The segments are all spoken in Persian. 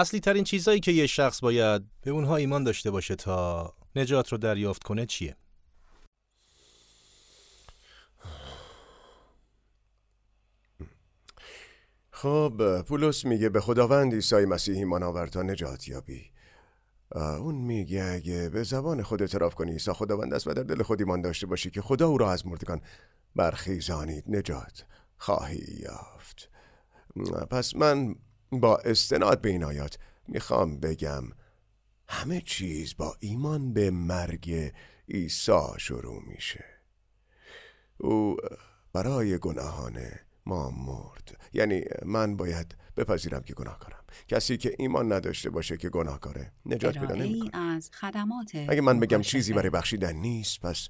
اصلی ترین چیزایی که یه شخص باید به اونها ایمان داشته باشه تا نجات رو دریافت کنه چیه؟ خب پولس میگه به خداوند عیسی مسیح ایمان آور تا نجات یابی اون میگه اگه به زبان خود اعتراف کنی عیسی خداوند است و در دل خود ایمان داشته باشی که خدا او را از مردگان برخیزانید نجات خواهی یافت پس من با استناد به این آیات میخوام بگم همه چیز با ایمان به مرگ عیسی شروع میشه او برای گناهان ما مرد یعنی من باید بپذیرم که گناه کنم. کسی که ایمان نداشته باشه که گناه کاره نجات پیدا نمیکنه اگه من بگم چیزی برای بخشیدن نیست پس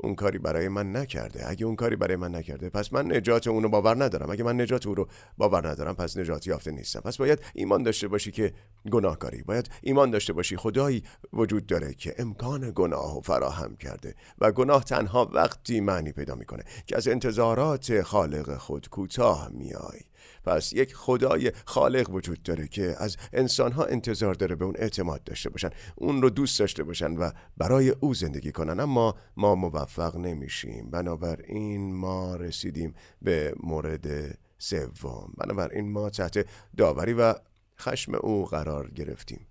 اون کاری برای من نکرده اگه اون کاری برای من نکرده پس من نجات اون رو باور ندارم اگه من نجات او رو باور ندارم پس نجات یافته نیستم پس باید ایمان داشته باشی که گناهکاری باید ایمان داشته باشی خدایی وجود داره که امکان گناه و فراهم کرده و گناه تنها وقتی معنی پیدا میکنه که از انتظارات خالق خود کوتاه میای پس یک خدای خالق وجود داره که از انسانها انتظار داره به اون اعتماد داشته باشن اون رو دوست داشته باشن و برای او زندگی کنن اما ما موفق نمیشیم بنابراین ما رسیدیم به مورد سوم بنابراین ما تحت داوری و خشم او قرار گرفتیم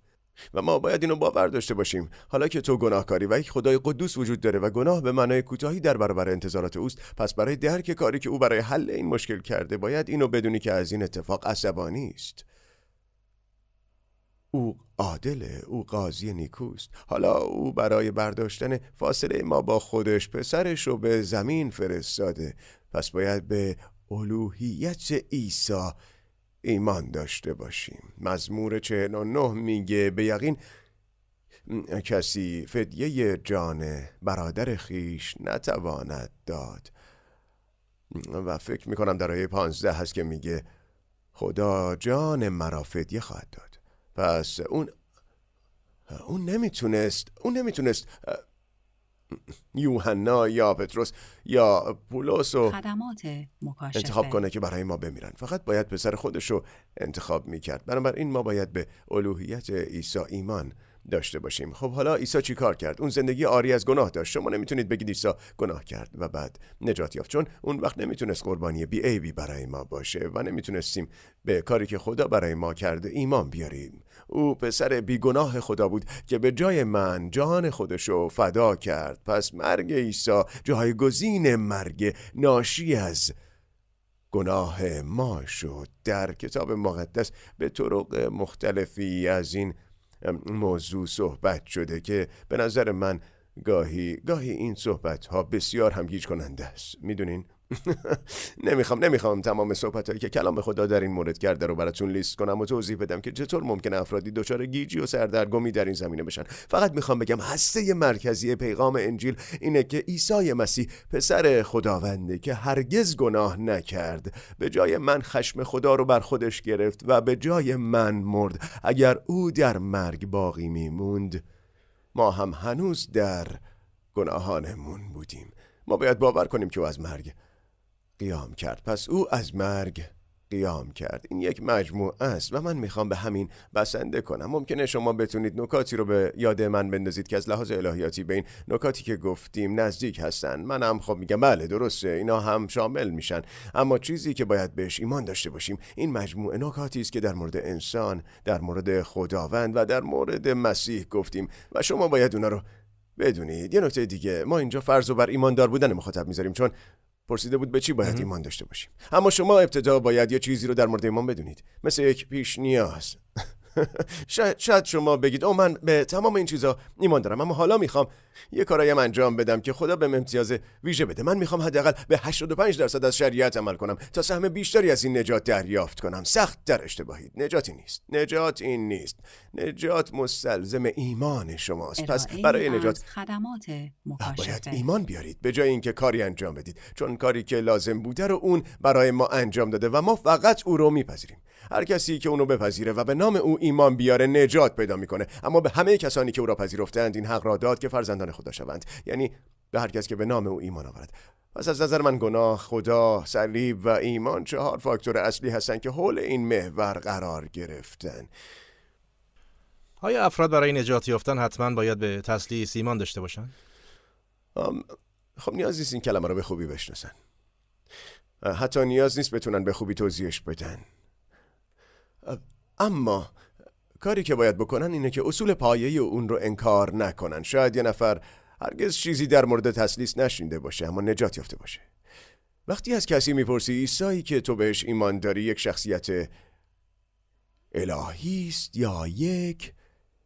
و ما باید اینو باور داشته باشیم حالا که تو گناهکاری و یک خدای قدوس وجود داره و گناه به معنای کوتاهی در برابر انتظارات اوست پس برای درک کاری که او برای حل این مشکل کرده باید اینو بدونی که از این اتفاق عصبانی است او عادله او قاضی نیکوست حالا او برای برداشتن فاصله ما با خودش پسرش رو به زمین فرستاده پس باید به الوهیت عیسی ایمان داشته باشیم مزمور 49 میگه به یقین کسی فدیه جان برادر خیش نتواند داد و فکر میکنم در آیه پانزده هست که میگه خدا جان مرا فدیه خواهد داد پس اون اون نمیتونست اون نمیتونست یوحنا یا پتروس یا پولوس و خدمات مکاشفه انتخاب کنه که برای ما بمیرن فقط باید پسر خودش رو انتخاب میکرد بنابراین ما باید به الوهیت عیسی ایمان داشته باشیم خب حالا عیسی چی کار کرد اون زندگی آری از گناه داشت شما نمیتونید بگید عیسی گناه کرد و بعد نجات یافت چون اون وقت نمیتونست قربانی بی بی برای ما باشه و نمیتونستیم به کاری که خدا برای ما کرده ایمان بیاریم او پسر بیگناه خدا بود که به جای من جان خودشو فدا کرد پس مرگ عیسی جایگزین مرگ ناشی از گناه ما شد در کتاب مقدس به طرق مختلفی از این موضوع صحبت شده که به نظر من گاهی گاهی این صحبت ها بسیار همگیج کننده است میدونین نمیخوام نمیخوام تمام صحبت که کلام خدا در این مورد کرده رو براتون لیست کنم و توضیح بدم که چطور ممکن افرادی دچار گیجی و سردرگمی در این زمینه بشن فقط میخوام بگم هسته مرکزی پیغام انجیل اینه که عیسی مسیح پسر خداونده که هرگز گناه نکرد به جای من خشم خدا رو بر خودش گرفت و به جای من مرد اگر او در مرگ باقی میموند ما هم هنوز در گناهانمون بودیم ما باید باور کنیم که او از مرگ قیام کرد پس او از مرگ قیام کرد این یک مجموعه است و من میخوام به همین بسنده کنم ممکنه شما بتونید نکاتی رو به یاد من بندازید که از لحاظ الهیاتی به این نکاتی که گفتیم نزدیک هستن هم خب میگم بله درسته اینا هم شامل میشن اما چیزی که باید بهش ایمان داشته باشیم این مجموعه نکاتی است که در مورد انسان در مورد خداوند و در مورد مسیح گفتیم و شما باید اونا رو بدونید یه نکته دیگه ما اینجا فرض و بر ایماندار بودن مخاطب میذاریم چون پرسیده بود به چی باید ایمان داشته باشیم اما شما ابتدا باید یه چیزی رو در مورد ایمان بدونید مثل یک پیش نیاز شاید, شما بگید او من به تمام این چیزا ایمان دارم اما حالا میخوام یه کارایم انجام بدم که خدا به امتیاز ویژه بده من میخوام حداقل به 85 درصد از شریعت عمل کنم تا سهم بیشتری از این نجات دریافت کنم سخت در اشتباهید نجاتی نیست نجات این نیست نجات مستلزم ایمان شماست پس برای نجات خدمات باید ایمان بیارید به جای اینکه کاری انجام بدید چون کاری که لازم بوده رو اون برای ما انجام داده و ما فقط او رو میپذیریم هر کسی که اونو بپذیره و به نام او ایمان بیاره نجات پیدا میکنه اما به همه کسانی که او را پذیرفتند این حق را داد که فرزندان خدا شوند یعنی به هر کسی که به نام او ایمان آورد پس از نظر من گناه خدا صلیب و ایمان چهار فاکتور اصلی هستند که حول این محور قرار گرفتن آیا افراد برای نجات یافتن حتما باید به تسلیس ایمان داشته باشند خب نیاز نیست این کلمه رو به خوبی بشناسن حتی نیاز نیست بتونن به خوبی توضیحش بدن اما کاری که باید بکنن اینه که اصول پایه اون رو انکار نکنن شاید یه نفر هرگز چیزی در مورد تسلیس نشینده باشه اما نجات یافته باشه وقتی از کسی میپرسی عیسی که تو بهش ایمان داری یک شخصیت الهی است یا یک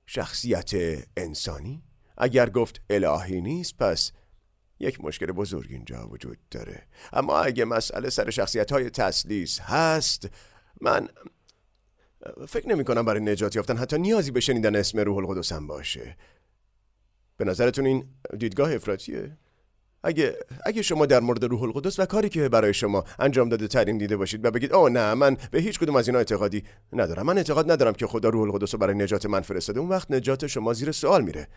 شخصیت انسانی اگر گفت الهی نیست پس یک مشکل بزرگ اینجا وجود داره اما اگه مسئله سر شخصیت های تسلیس هست من فکر نمی کنم برای نجات یافتن حتی نیازی به شنیدن اسم روح القدس هم باشه به نظرتون این دیدگاه افراطیه اگه اگه شما در مورد روح القدس و کاری که برای شما انجام داده ترین دیده باشید و بگید آه نه من به هیچ کدوم از اینا اعتقادی ندارم من اعتقاد ندارم که خدا روح القدس رو برای نجات من فرستاده اون وقت نجات شما زیر سوال میره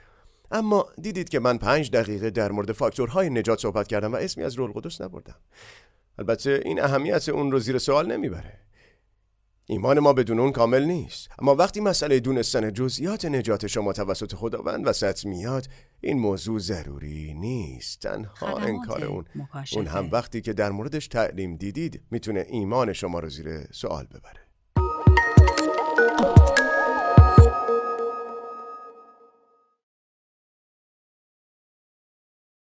اما دیدید که من پنج دقیقه در مورد فاکتورهای نجات صحبت کردم و اسمی از روح القدس نبردم البته این اهمیت اون رو زیر سوال نمیبره ایمان ما بدون اون کامل نیست اما وقتی مسئله دونستن جزئیات نجات شما توسط خداوند وسط میاد این موضوع ضروری نیست تنها انکار اون اون هم وقتی که در موردش تعلیم دیدید میتونه ایمان شما رو زیر سوال ببره